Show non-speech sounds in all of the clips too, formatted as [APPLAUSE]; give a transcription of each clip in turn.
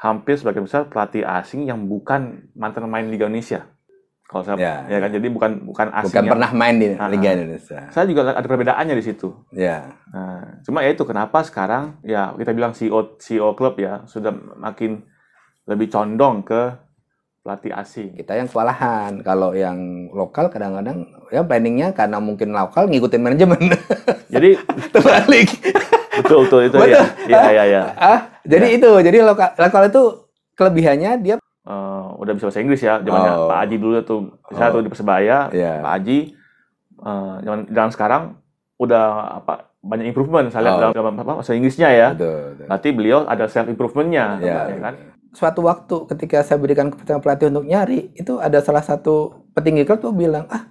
hampir sebagian besar pelatih asing yang bukan mantan main Liga Indonesia. Kalau saya, ya, ya kan, ya. jadi bukan bukan asing. Bukan yang, pernah main di nah, Liga ah. Indonesia. Saya juga ada perbedaannya di situ. Ya. Nah, cuma ya itu kenapa sekarang ya kita bilang CEO CEO klub ya sudah makin lebih condong ke pelatih asing. Kita yang kewalahan. Kalau yang lokal kadang-kadang ya planningnya karena mungkin lokal ngikutin manajemen. Jadi [LAUGHS] terbalik. betul betul itu ya. betul. ya. Iya iya iya. Ah, jadi ya. itu, jadi lokal lokal itu kelebihannya dia uh, udah bisa bahasa Inggris ya zaman oh. Pak Aji dulu tuh saya oh. tuh di Persebaya, yeah. Pak Aji uh, eh, zaman sekarang udah apa banyak improvement saya lihat oh. dalam, dalam apa bahasa Inggrisnya ya. nanti beliau ada self improvementnya, yeah. ya iya, kan? Iya. Suatu waktu ketika saya berikan kepercayaan pelatih untuk nyari, itu ada salah satu petinggi klub tuh bilang, ah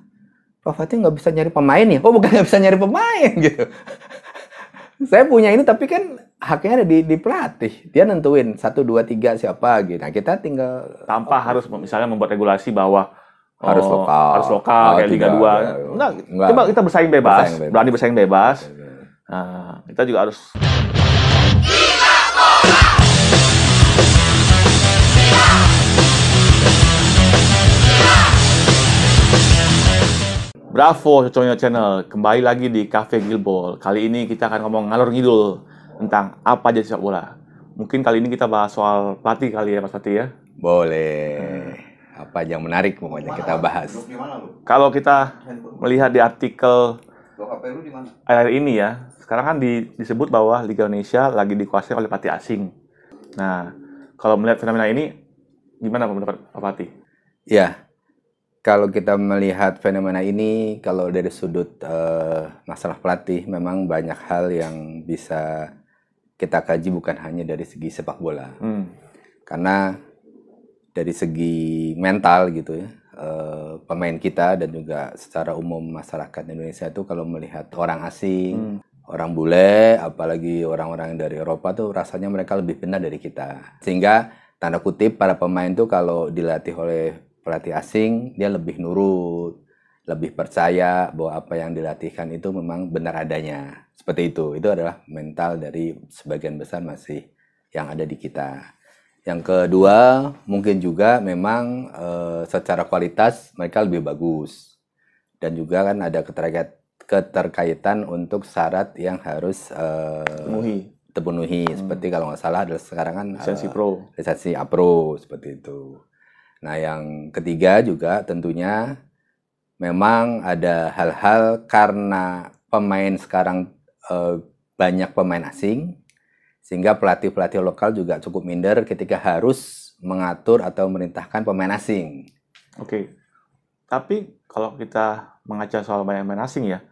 Pak Fatih nggak bisa nyari pemain ya? Oh bukan nggak bisa nyari pemain [LAUGHS] gitu saya punya ini tapi kan haknya ada di, di pelatih. Dia nentuin satu dua tiga siapa gitu. Nah, kita tinggal tanpa oh, harus misalnya membuat regulasi bahwa harus oh, lokal. Harus lokal oh, kayak tiga dua ya. Enggak, enggak, coba kita bersaing bebas, bersaing bebas. berani bersaing bebas. Nah, kita juga harus Bravo Coconya Channel, kembali lagi di Cafe Gilbol. Kali ini kita akan ngomong ngalor ngidul tentang apa aja sepak bola. Mungkin kali ini kita bahas soal pelatih kali ya Mas Pati ya. Boleh. Hmm. Apa yang menarik pokoknya kita bahas. Kalau kita melihat di artikel akhir ini ya, sekarang kan di, disebut bahwa Liga Indonesia lagi dikuasai oleh pelatih asing. Nah, kalau melihat fenomena ini, gimana pendapat Pak Pati? Ya, kalau kita melihat fenomena ini, kalau dari sudut uh, masalah pelatih, memang banyak hal yang bisa kita kaji bukan hanya dari segi sepak bola, hmm. karena dari segi mental gitu ya, uh, pemain kita dan juga secara umum masyarakat Indonesia itu kalau melihat orang asing, hmm. orang bule, apalagi orang-orang dari Eropa tuh rasanya mereka lebih benar dari kita, sehingga tanda kutip para pemain tuh kalau dilatih oleh pelatih asing dia lebih nurut, lebih percaya bahwa apa yang dilatihkan itu memang benar adanya. Seperti itu. Itu adalah mental dari sebagian besar masih yang ada di kita. Yang kedua, mungkin juga memang e, secara kualitas mereka lebih bagus. Dan juga kan ada keterkait, keterkaitan untuk syarat yang harus e, terpenuhi. Hmm. Seperti kalau nggak salah adalah sekarang kan lisensi e, pro. Lisensi apro seperti itu. Nah, yang ketiga juga tentunya memang ada hal-hal karena pemain sekarang e, banyak pemain asing sehingga pelatih-pelatih lokal juga cukup minder ketika harus mengatur atau merintahkan pemain asing. Oke. Tapi kalau kita mengaca soal pemain asing ya,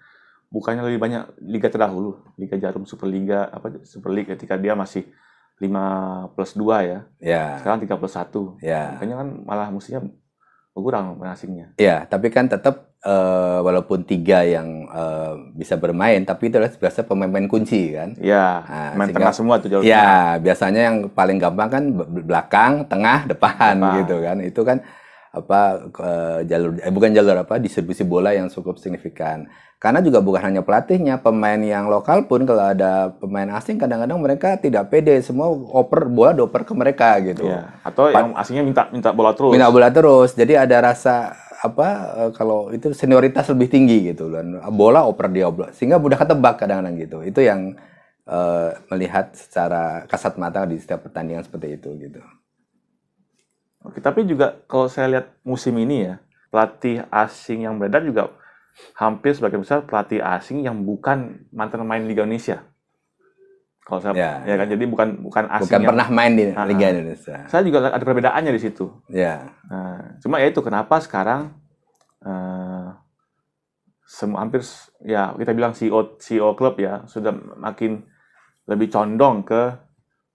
bukannya lebih banyak liga terdahulu, liga jarum Superliga apa Super League ketika dia masih 5 plus 2 ya. Yeah. Sekarang 3 plus 1. Yeah. Makanya kan malah mestinya kurang asingnya. Ya, tapi kan tetap uh, eh, walaupun tiga yang uh, bisa bermain, tapi itu adalah biasa pemain-pemain kunci kan. Ya, nah, main sehingga, tengah semua tuh jalurnya. yeah, biasanya yang paling gampang kan belakang, tengah, depan, depan. gitu kan. Itu kan apa uh, jalur eh, bukan jalur apa distribusi bola yang cukup signifikan. Karena juga bukan hanya pelatihnya, pemain yang lokal pun kalau ada pemain asing kadang-kadang mereka tidak pede semua oper bola doper ke mereka gitu. ya. Atau Pat yang asingnya minta minta bola terus. Minta bola terus. Jadi ada rasa apa e, kalau itu senioritas lebih tinggi gitu dan bola oper dia sehingga mudah ketebak kadang-kadang gitu. Itu yang uh, melihat secara kasat mata di setiap pertandingan seperti itu gitu. Oke, tapi juga kalau saya lihat musim ini ya, pelatih asing yang beredar juga hampir sebagian besar pelatih asing yang bukan mantan main Liga Indonesia. Kalau saya ya, ya kan ya. jadi bukan bukan asing bukan yang, pernah main di nah, Liga Indonesia. Saya juga ada perbedaannya di situ. Ya. Nah, cuma ya itu kenapa sekarang uh, eh, semua hampir ya kita bilang CEO CEO klub ya sudah makin lebih condong ke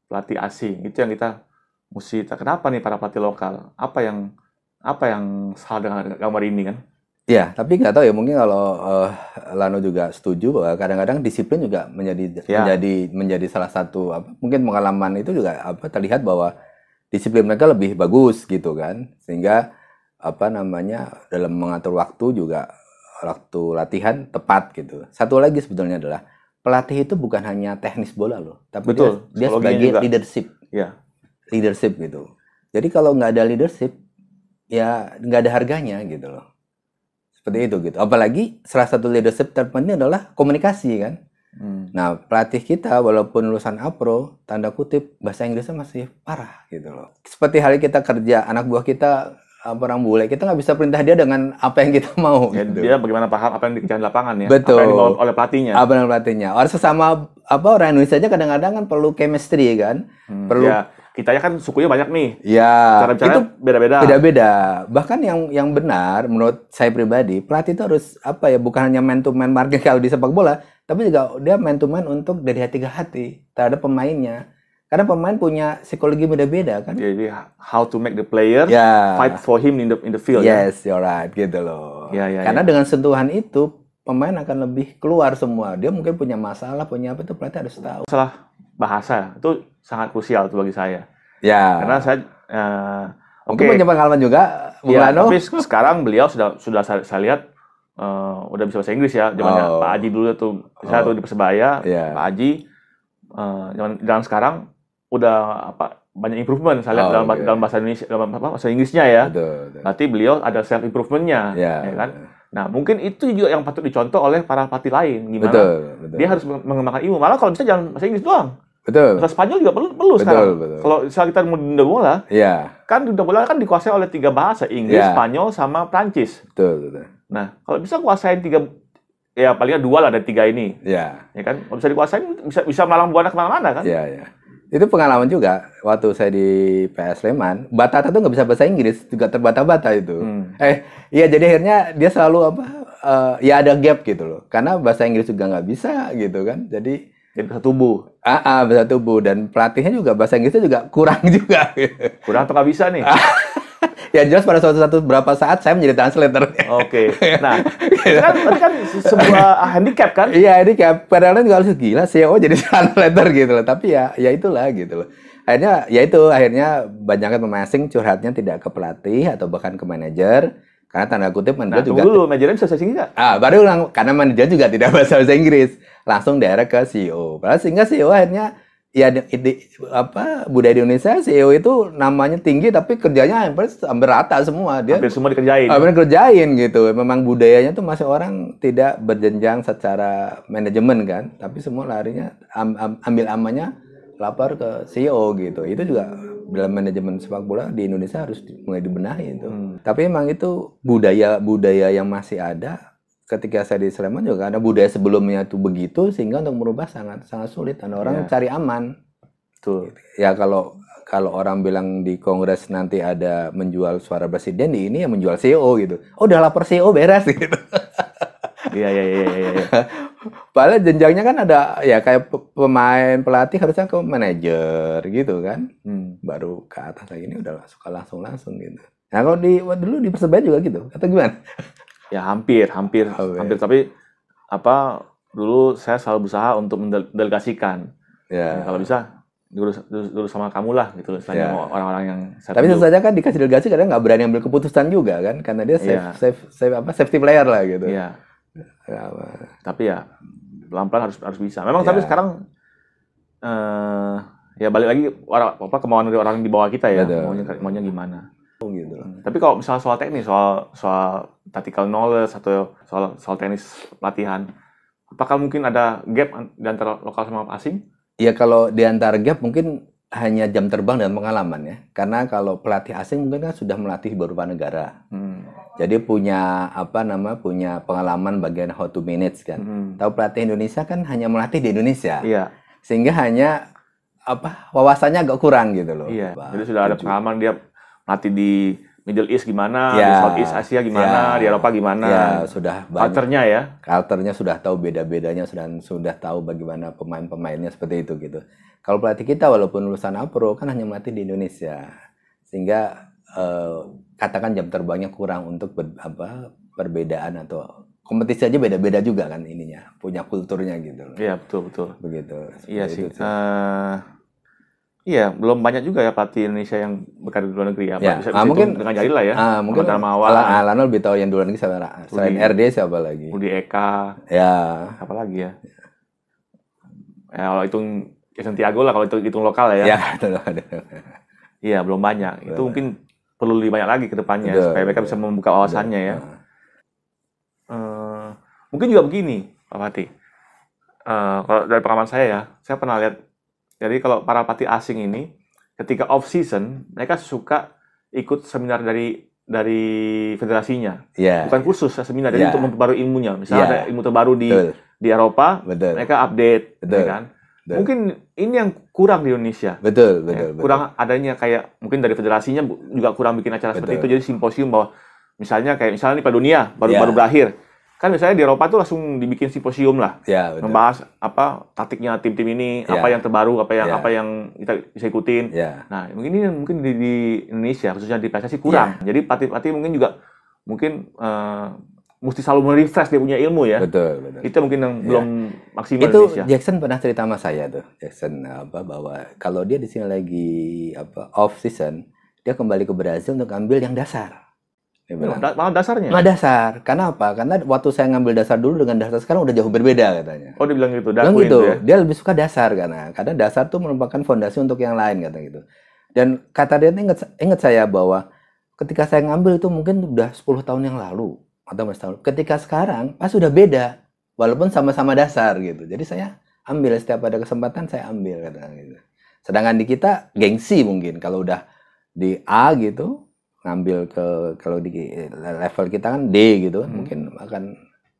pelatih asing. Itu yang kita Musita. Kenapa nih para pelatih lokal? Apa yang apa yang salah dengan gambar ini kan? Ya, tapi nggak tahu ya mungkin kalau uh, Lano juga setuju bahwa kadang-kadang disiplin juga menjadi ya. menjadi menjadi salah satu apa, mungkin pengalaman itu juga apa terlihat bahwa disiplin mereka lebih bagus gitu kan sehingga apa namanya dalam mengatur waktu juga waktu latihan tepat gitu. Satu lagi sebetulnya adalah pelatih itu bukan hanya teknis bola loh, tapi Betul, dia, dia sebagai juga. leadership. Ya leadership gitu. Jadi kalau nggak ada leadership, ya nggak ada harganya gitu loh. Seperti itu gitu. Apalagi salah satu leadership terpenting adalah komunikasi kan. Hmm. Nah pelatih kita walaupun lulusan APRO, tanda kutip bahasa Inggrisnya masih parah gitu loh. Seperti hal kita kerja, anak buah kita orang bule kita nggak bisa perintah dia dengan apa yang kita mau ya, gitu. dia bagaimana paham apa yang dikerjakan di lapangan ya betul apa yang dibawa oleh pelatihnya apa yang pelatihnya orang sesama apa orang Indonesia aja kadang-kadang kan perlu chemistry kan hmm, perlu ya. Kita ya kan sukunya banyak nih. Iya. Cara bicara beda-beda. Beda-beda. Bahkan yang yang benar menurut saya pribadi, pelatih itu harus apa ya, bukan hanya main to man market kalau di sepak bola, tapi juga dia main to man untuk dari hati ke hati terhadap pemainnya. Karena pemain punya psikologi beda-beda kan. Jadi iya, iya. how to make the player yeah. fight for him in the in the field. Ya? Yes, ya? you're right gitu loh. Yeah, yeah, Karena yeah. dengan sentuhan itu pemain akan lebih keluar semua. Dia mungkin punya masalah, punya apa itu pelatih harus tahu. Salah bahasa itu sangat krusial tuh bagi saya. Ya. Karena saya uh, Oke, okay. punya pengalaman juga, Bung ya, Tapi sekarang beliau sudah sudah saya, saya lihat uh, udah bisa bahasa Inggris ya. zaman oh. Pak Haji dulu tuh, saya oh. tuh di Persebaya, yeah. Pak Haji uh, zaman sekarang udah apa banyak improvement saya lihat oh, dalam, okay. Iya. dalam bahasa Indonesia dalam apa bahasa Inggrisnya ya. berarti beliau ada self improvementnya, yeah, ya kan. Nah mungkin itu juga yang patut dicontoh oleh para pati lain, gimana betul, betul. dia harus mengembangkan ilmu. Malah kalau bisa jangan bahasa Inggris doang. Betul. Bahasa Spanyol juga perlu perlu betul, sekarang. Betul. Kalau misalnya kita mau dunia bola, ya. kan dunia bola kan dikuasai oleh tiga bahasa, Inggris, ya. Spanyol, sama Prancis. Betul, betul. Nah, kalau bisa kuasain tiga ya palingnya dua lah ada tiga ini. Ya. Ya kan, kalau bisa dikuasain bisa bisa melalang buana kemana-mana kan? Iya, iya. Itu pengalaman juga waktu saya di PS Sleman, Batata tuh nggak bisa bahasa Inggris, juga terbata-bata itu. Hmm. Eh, iya jadi akhirnya dia selalu apa? Uh, ya ada gap gitu loh, karena bahasa Inggris juga nggak bisa gitu kan. Jadi jadi bahasa tubuh. Ah, ah bahasa tubuh dan pelatihnya juga bahasa Inggrisnya juga kurang [LAUGHS] juga. Kurang atau nggak bisa nih? [LAUGHS] ya jelas pada suatu satu berapa saat saya menjadi translator. Oke. Okay. [LAUGHS] Nah, gitu. itu kan itu kan sebuah handicap kan? Iya handicap. Padahal juga kan harus gila CEO jadi translator gitu loh. Tapi ya ya itulah gitu loh. Akhirnya ya itu akhirnya banyak pemain asing curhatnya tidak ke pelatih atau bahkan ke manajer karena tanda kutip manajer nah, juga dulu manajernya bisa bahasa Inggris Ah, baru ulang karena manajer juga tidak bahasa bahasa Inggris, langsung daerah ke CEO. Padahal sehingga CEO akhirnya ya di, di, apa budaya di Indonesia CEO itu namanya tinggi tapi kerjanya hampir hampir rata semua dia hampir semua dikerjain hampir kerjain gitu memang budayanya tuh masih orang tidak berjenjang secara manajemen kan tapi semua larinya am, am, ambil amannya lapor ke CEO gitu itu juga dalam manajemen sepak bola di Indonesia harus mulai dibenahi itu hmm. tapi emang itu budaya budaya yang masih ada ketika saya di Sleman juga ada budaya sebelumnya itu begitu sehingga untuk merubah sangat sangat sulit dan orang yeah. cari aman tuh ya kalau kalau orang bilang di kongres nanti ada menjual suara presiden di ini yang menjual CEO gitu oh udah lapor CEO beres gitu iya iya iya iya, iya. [LAUGHS] Padahal jenjangnya kan ada ya kayak pemain pelatih harusnya ke manajer gitu kan. Hmm. Baru ke atas lagi ini udah suka langsung-langsung gitu. Nah kalau di dulu di persebaya juga gitu atau gimana? Ya hampir, hampir, hampir. Oh, iya. hampir. Tapi apa dulu saya selalu berusaha untuk mendelegasikan. Ya. Yeah. kalau bisa dulu, dulu, dulu sama kamu lah gitu selain yeah. orang-orang yang saya tapi tentu saja kan dikasih delegasi kadang nggak berani ambil keputusan juga kan karena dia safe yeah. safe safe apa safety player lah gitu yeah. Ya, tapi ya pelan-pelan harus harus bisa. Memang ya. tapi sekarang uh, ya balik lagi orang apa kemauan dari orang di bawah kita ya, Betul. maunya maunya gimana. Oh, gitu. Hmm, tapi kalau misalnya soal teknis, soal soal tactical knowledge atau soal soal teknis latihan, apakah mungkin ada gap di antara lokal sama asing? Ya kalau di antara gap mungkin hanya jam terbang dan pengalaman ya. Karena kalau pelatih asing mungkin kan sudah melatih beberapa negara. Hmm. Jadi punya apa nama punya pengalaman bagian how to manage kan. Hmm. Tahu pelatih Indonesia kan hanya melatih di Indonesia. Iya. Sehingga hanya apa wawasannya agak kurang gitu loh. Iya. Jadi sudah ada pengalaman dia melatih di Middle East gimana, ya. di East Asia gimana, ya. di Eropa gimana. Ya, sudah culture ya. culture sudah tahu beda-bedanya dan sudah tahu bagaimana pemain-pemainnya seperti itu gitu. Kalau pelatih kita walaupun lulusan APRO kan hanya melatih di Indonesia. Sehingga eh, katakan jam terbangnya kurang untuk ber, apa perbedaan atau kompetisi aja beda-beda juga kan ininya, punya kulturnya gitu. Iya, betul betul. Begitu. Iya sih. Itu, sih. Uh Iya, belum banyak juga ya pelatih Indonesia yang bekerja di luar negeri ya. ya. Bisa, ah, mungkin dengan jari lah ya. Ah, mungkin awal. Ah, Alano lebih tahu yang di luar negeri siapa selain Udi, RD siapa lagi? Budi Eka. Ya. Apa lagi ya? Ya kalau hitung ya Santiago lah kalau itu hitung lokal ya. Iya, [LAUGHS] Iya, belum banyak. Itu Itu mungkin perlu lebih banyak lagi ke depannya supaya mereka bisa membuka wawasannya ya. Uh, mungkin juga begini, Pak Fatih. Uh, kalau dari pengalaman saya ya, saya pernah lihat jadi kalau para pelatih asing ini ketika off season mereka suka ikut seminar dari dari federasinya. Yeah. Bukan kursus, seminar jadi yeah. untuk memperbarui ilmunya. Misalnya yeah. ada ilmu terbaru di Betul. di Eropa, Betul. mereka update, ya Betul. kan? Betul. Mungkin ini yang kurang di Indonesia. Betul, ya, betul, ya, betul. Kurang adanya kayak mungkin dari federasinya juga kurang bikin acara betul. seperti itu. Jadi simposium bahwa misalnya kayak misalnya nih Pak Dunia baru yeah. baru berakhir kan misalnya di Eropa tuh langsung dibikin simposium lah, ya, membahas apa taktiknya tim-tim ini, ya. apa yang terbaru, apa yang ya. apa yang kita bisa ikutin. Ya. Nah, mungkin ini mungkin di, di Indonesia khususnya di PSSI kurang. Ya. Jadi pelatih-pelatih mungkin juga mungkin uh, mesti selalu merefresh dia punya ilmu ya. Betul, betul. Itu mungkin yang ya. belum maksimal Itu Indonesia. Jackson pernah cerita sama saya tuh, Jackson apa bahwa kalau dia di sini lagi apa off season, dia kembali ke Brazil untuk ambil yang dasar Ya, malah dasarnya. nggak dasar. Karena apa? Karena waktu saya ngambil dasar dulu dengan dasar sekarang udah jauh berbeda katanya. Oh, dia bilang gitu. Bilang gitu. Ya? Dia lebih suka dasar karena karena dasar tuh merupakan fondasi untuk yang lain kata gitu. Dan kata dia ingat ingat saya bahwa ketika saya ngambil itu mungkin udah 10 tahun yang lalu atau 15 tahun. Ketika sekarang pas sudah beda walaupun sama-sama dasar gitu. Jadi saya ambil setiap ada kesempatan saya ambil kata gitu. Sedangkan di kita gengsi mungkin kalau udah di A gitu ngambil ke kalau di level kita kan D gitu kan hmm. mungkin akan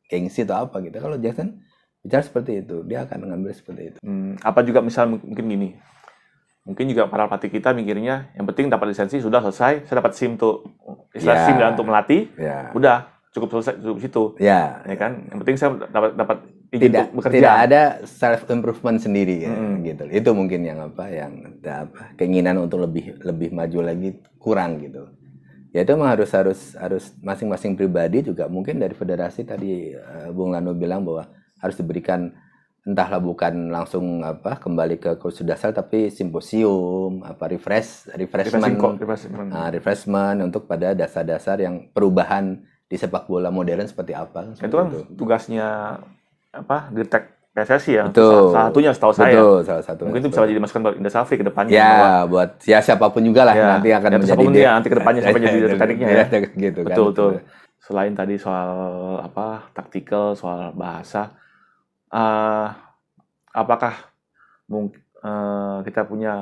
gengsi atau apa gitu kalau Jackson bicara seperti itu dia akan ngambil seperti itu hmm. apa juga misal mungkin gini mungkin juga para pelatih kita mikirnya yang penting dapat lisensi sudah selesai saya dapat sim tuh istilah yeah. sim untuk melatih yeah. udah cukup selesai cukup situ yeah. ya kan yang penting saya dapat dapat tidak bekerja. tidak ada self improvement sendiri ya, hmm. gitu itu mungkin yang apa yang apa keinginan untuk lebih lebih maju lagi kurang gitu ya itu memang harus harus harus masing-masing pribadi juga mungkin dari federasi tadi eh, Bung Lano bilang bahwa harus diberikan entahlah bukan langsung apa kembali ke kursus dasar tapi simposium apa refresh refreshment refreshment, Uh, refreshment untuk pada dasar-dasar yang perubahan di sepak bola modern seperti apa itu kan itu. tugasnya apa detek PSSI nah, ya. Betul. Salah satunya setahu saya. Betul, salah satu. Mungkin itu bisa jadi masukan buat Indra Safri ke depannya. Ya, bahwa, buat ya siapapun juga lah ya, nanti akan ya, menjadi siapapun dia, nanti ke depannya sampai jadi [LAUGHS] tekniknya iya, ya. [LAUGHS] gitu kan. Betul, betul. Selain tadi soal apa taktikal, soal bahasa, uh, apakah mungkin uh, eh, kita punya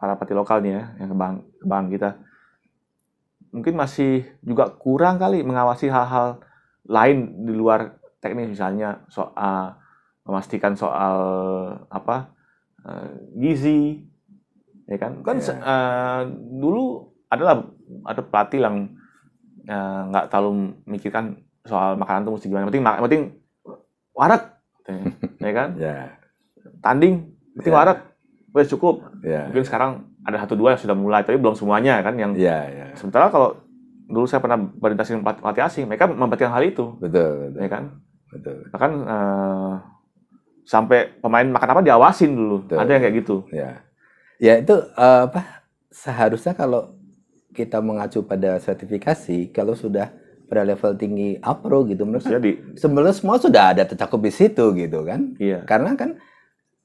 para pati lokal nih ya yang kebang, kebang kita mungkin masih juga kurang kali mengawasi hal-hal lain di luar teknis misalnya soal uh, memastikan soal apa uh, gizi ya kan kan yeah. Iya. Eh, uh, dulu adalah ada pelatih yang eh, nggak uh, terlalu memikirkan soal makanan itu mesti gimana penting yang penting warak [LAUGHS] ya kan yeah. tanding penting yeah. warak udah cukup yeah. mungkin sekarang ada satu dua yang sudah mulai tapi belum semuanya kan yang yeah, yeah. sementara kalau dulu saya pernah berinteraksi dengan pelatih asing mereka memperhatikan hal itu betul betul ya kan betul bahkan uh, sampai pemain makan apa diawasin dulu. Betul. Ada yang kayak gitu. Ya, ya itu uh, apa? Seharusnya kalau kita mengacu pada sertifikasi, kalau sudah pada level tinggi APRO gitu, mereka saya sebenarnya semua sudah ada tercakup di situ gitu kan? Iya. Karena kan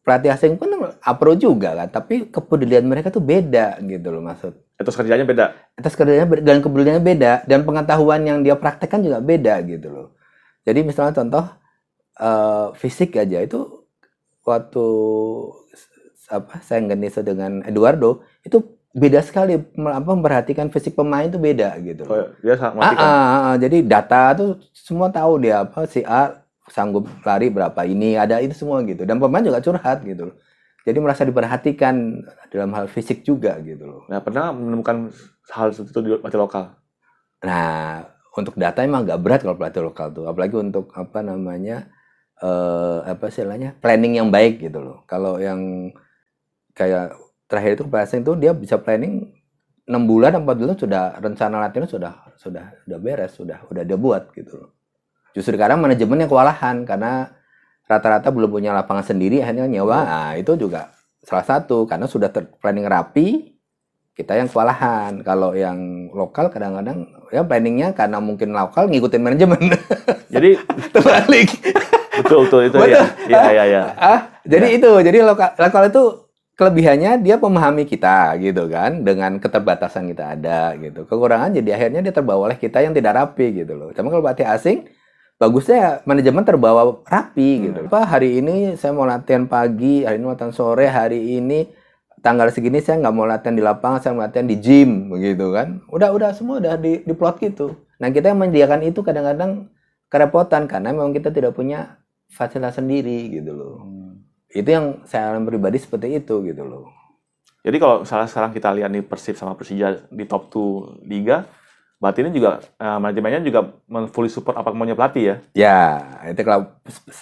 pelatih asing pun APRO juga kan, tapi kepedulian mereka tuh beda gitu loh maksud. atas kerjanya beda. atas kerjanya beda, dan kepeduliannya beda dan pengetahuan yang dia praktekkan juga beda gitu loh. Jadi misalnya contoh uh, fisik aja itu waktu apa saya Ganesa dengan Eduardo itu beda sekali apa memperhatikan fisik pemain itu beda gitu. Oh, iya. dia ah, kan? ah, ah, ah, jadi data tuh semua tahu dia apa si A sanggup lari berapa ini ada itu semua gitu dan pemain juga curhat gitu loh. Jadi merasa diperhatikan dalam hal fisik juga gitu loh. Nah pernah menemukan hal seperti itu di pelatih lokal? Nah untuk data emang nggak berat kalau pelatih lokal tuh apalagi untuk apa namanya eh, apa sih istilahnya planning yang baik gitu loh. Kalau yang kayak terakhir itu passing itu dia bisa planning enam bulan empat bulan sudah rencana latihan sudah sudah sudah beres sudah sudah dia buat gitu loh. Justru sekarang manajemennya kewalahan karena rata-rata belum punya lapangan sendiri hanya nyewa. Iya. Nah, itu juga salah satu karena sudah ter planning rapi kita yang kewalahan. Kalau yang lokal kadang-kadang ya planningnya karena mungkin lokal ngikutin manajemen. Jadi [LAUGHS] terbalik. [LAUGHS] betul betul itu betul. ya. ya iya iya. Ah, ah. jadi ya. itu, jadi lokal lokal itu kelebihannya dia memahami kita gitu kan dengan keterbatasan kita ada gitu. Kekurangan jadi akhirnya dia terbawa oleh kita yang tidak rapi gitu loh. Tapi kalau pelatih asing bagusnya manajemen terbawa rapi gitu. hmm. gitu. Pak hari ini saya mau latihan pagi, hari ini mau latihan sore, hari ini tanggal segini saya nggak mau latihan di lapangan, saya mau latihan di gym begitu kan. Udah udah semua udah di, di plot gitu. Nah kita yang menyediakan itu kadang-kadang kerepotan karena memang kita tidak punya fasilitas sendiri gitu loh. Hmm. Itu yang saya alami pribadi seperti itu gitu loh. Jadi kalau salah sekarang kita lihat nih Persib sama Persija di top 2 liga, berarti ini juga eh, manajemennya juga fully support apa kemauannya pelatih ya? Ya, itu kalau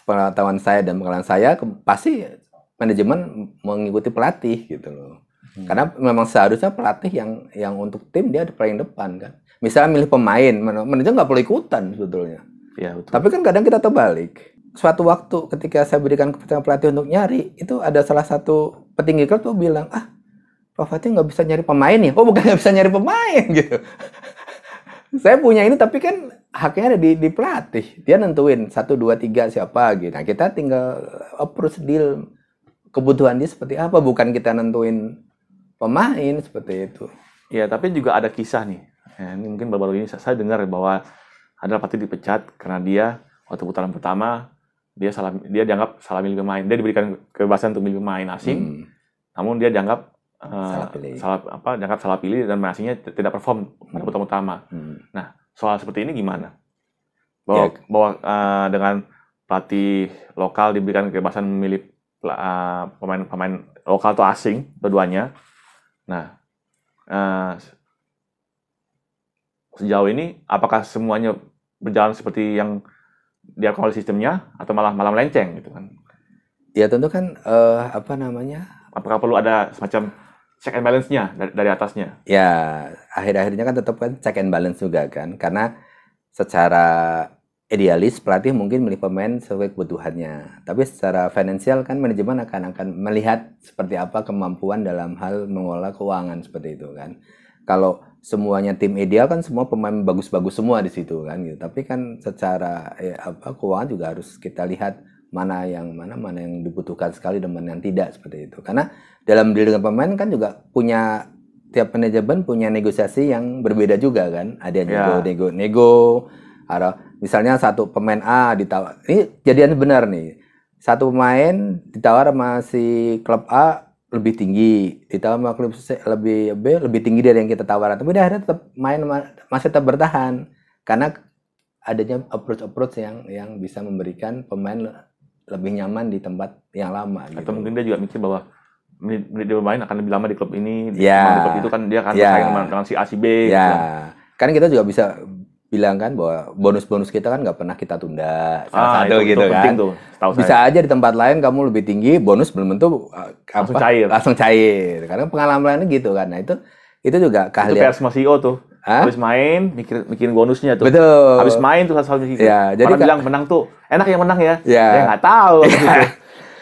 pengetahuan saya dan pengalaman saya pasti manajemen mengikuti pelatih gitu loh. Hmm. Karena memang seharusnya pelatih yang yang untuk tim dia paling depan kan. Misalnya milih pemain, manajer nggak perlu ikutan sebetulnya. Ya, betul. Tapi kan kadang kita terbalik suatu waktu ketika saya berikan kepercayaan pelatih untuk nyari itu ada salah satu petinggi klub tuh bilang ah Pak Fatih nggak bisa nyari pemain ya oh bukan nggak bisa nyari pemain [LAUGHS] gitu saya punya ini tapi kan haknya ada di, di pelatih dia nentuin satu dua tiga siapa gitu nah kita tinggal approach deal kebutuhan dia seperti apa bukan kita nentuin pemain seperti itu ya tapi juga ada kisah nih ya, ini mungkin baru-baru ini saya dengar bahwa ada pelatih dipecat karena dia waktu putaran pertama dia salah dia dianggap salah milih pemain. Dia diberikan kebebasan untuk milih pemain asing. Hmm. Namun dia dianggap uh, salah pilih. Salah apa? Dianggap salah pilih dan asingnya tidak perform pada hmm. putaran utama. Hmm. Nah, soal seperti ini gimana? Bahwa ya. bahwa uh, dengan pelatih lokal diberikan kebebasan memilih uh, pemain-pemain lokal atau asing keduanya. Nah, uh, sejauh ini apakah semuanya berjalan seperti yang di alkohol sistemnya atau malah malam lenceng gitu kan? Ya tentu kan uh, apa namanya? Apakah perlu ada semacam check and balance-nya dari, dari atasnya? Ya akhir-akhirnya kan tetap kan check and balance juga kan karena secara idealis pelatih mungkin milih pemain sesuai kebutuhannya. Tapi secara finansial kan manajemen akan akan melihat seperti apa kemampuan dalam hal mengelola keuangan seperti itu kan kalau semuanya tim ideal kan semua pemain bagus-bagus semua di situ kan gitu. Tapi kan secara ya, apa keuangan juga harus kita lihat mana yang mana mana yang dibutuhkan sekali dan mana yang tidak seperti itu. Karena dalam deal dengan pemain kan juga punya tiap manajemen punya negosiasi yang berbeda juga kan. Ada yang yeah. nego nego misalnya satu pemain A ditawar. Ini jadian benar nih. Satu pemain ditawar masih klub A lebih tinggi ditawar sama klub lebih B ya, lebih tinggi dari yang kita tawaran tapi dia akhirnya tetap main masih tetap bertahan karena adanya approach approach yang yang bisa memberikan pemain lebih nyaman di tempat yang lama atau gitu. mungkin dia juga mikir bahwa menit, dia bermain akan lebih lama di klub ini di, yeah. di klub itu kan dia akan yeah. bersaing dengan si A si B yeah. gitu. Ya. kan kita juga bisa bilang kan bahwa bonus-bonus kita kan nggak pernah kita tunda salah ah, satu itu, gitu itu kan. Tuh, Bisa saya. aja di tempat lain kamu lebih tinggi, bonus belum tentu eh, langsung cair. Langsung cair. Karena pengalaman lainnya gitu kan. Nah itu itu juga keahlian. Itu kayak CEO tuh. Hah? Habis main, mikir mikirin bonusnya tuh. Betul. Habis main tuh satu satu e ya, jadi Orang bilang menang tuh, enak yang menang ya. Ya, ya nggak tahu. [LAUGHS]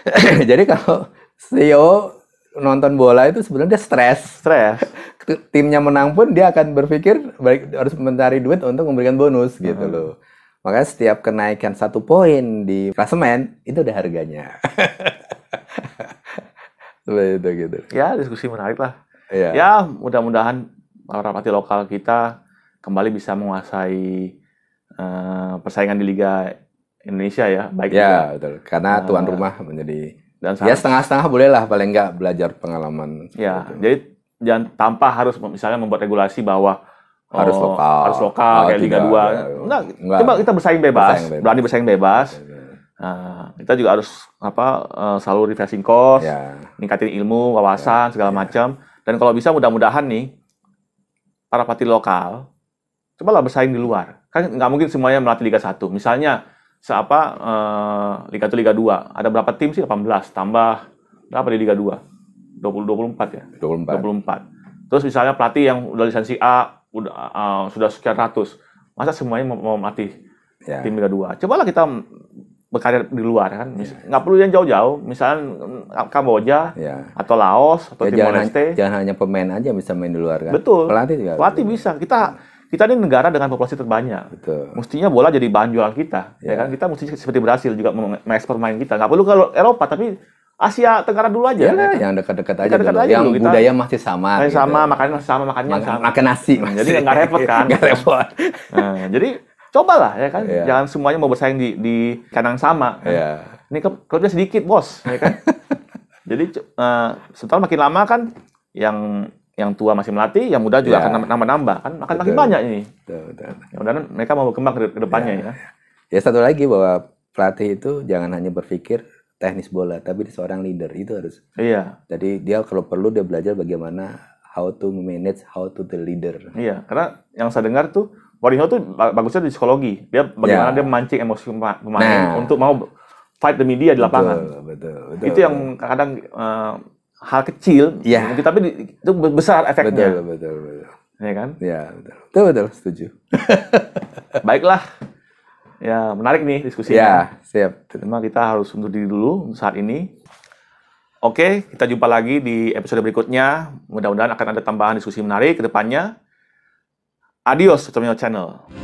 Ya. [LAUGHS] jadi kalau CEO nonton bola itu sebenarnya stres. Stres timnya menang pun dia akan berpikir baik harus mencari duit untuk memberikan bonus gitu uh-huh. loh. Makanya setiap kenaikan satu poin di klasemen itu ada harganya. [LAUGHS] itu gitu. Ya diskusi menarik lah. Ya, ya mudah-mudahan para rapati lokal kita kembali bisa menguasai uh, persaingan di Liga Indonesia ya. Baik. Ya betul. Karena uh, tuan eh, rumah menjadi dan ya setengah-setengah boleh lah paling nggak belajar pengalaman. Ya, gitu. jadi jangan tanpa harus misalnya membuat regulasi bahwa harus oh, lokal, harus lokal oh, kayak Liga 2. Ya, nah, coba kita bersaing bebas, bersaing bebas. berani bersaing bebas. Nah, kita juga harus apa eh, selalu refreshing course, ya. ningkatin ilmu, wawasan ya. segala ya. macam. Dan kalau bisa mudah-mudahan nih para pelatih lokal cobalah bersaing di luar. Kan nggak mungkin semuanya melatih Liga 1. Misalnya seapa uh, eh, Liga 1 Liga 2, ada berapa tim sih 18 tambah berapa di Liga 2? 2024 ya? 24. 24. Terus misalnya pelatih yang udah lisensi A udah uh, sudah sekian ratus. Masa semuanya mau, mau mati ya. tim Liga 2? Cobalah kita berkarya di luar kan ya. nggak perlu yang jauh-jauh misalnya mm, Kamboja ya. atau Laos atau ya, Timor Leste jangan hanya pemain aja bisa main di luar kan betul pelatih juga pelatih bisa kita kita ini negara dengan populasi terbanyak betul. mestinya bola jadi bahan jualan kita ya. ya kan kita mesti seperti berhasil juga mengekspor main kita nggak perlu kalau Eropa tapi Asia Tenggara dulu aja. Yalah, kan? yang dekat-dekat aja dekat Aja yang dulu kita, budaya masih sama. Masih gitu. sama, makan masih sama, makannya makan, sama. Makan nasi. Hmm, masih. Jadi nggak repot [LAUGHS] kan. nggak repot. [LAUGHS] Nah, jadi cobalah ya kan. Yeah. Jangan semuanya mau bersaing di, di kandang sama. Kan? Iya. Yeah. Ini kerja sedikit bos, ya kan. [LAUGHS] jadi uh, setelah makin lama kan yang yang tua masih melatih, yang muda juga yeah. akan nambah-nambah kan akan makin banyak ini. Betul, betul. mudah ya mereka mau berkembang ke depannya yeah. ya. Ya satu lagi bahwa pelatih itu jangan hanya berpikir teknis bola tapi dia seorang leader itu harus iya jadi dia kalau perlu dia belajar bagaimana how to manage how to the leader iya karena yang saya dengar tuh Mourinho tuh bagusnya di psikologi dia bagaimana yeah. dia memancing emosi pemain nah. untuk mau fight the media di lapangan betul, betul, betul. itu yang kadang uh, hal kecil yeah. tapi itu besar efeknya betul betul betul ya kan ya betul betul, betul setuju [LAUGHS] baiklah Ya, menarik nih diskusinya. Ya, siap. Terima kita harus undur diri dulu saat ini. Oke, kita jumpa lagi di episode berikutnya. Mudah-mudahan akan ada tambahan diskusi menarik ke depannya. Adios, Tomio Channel.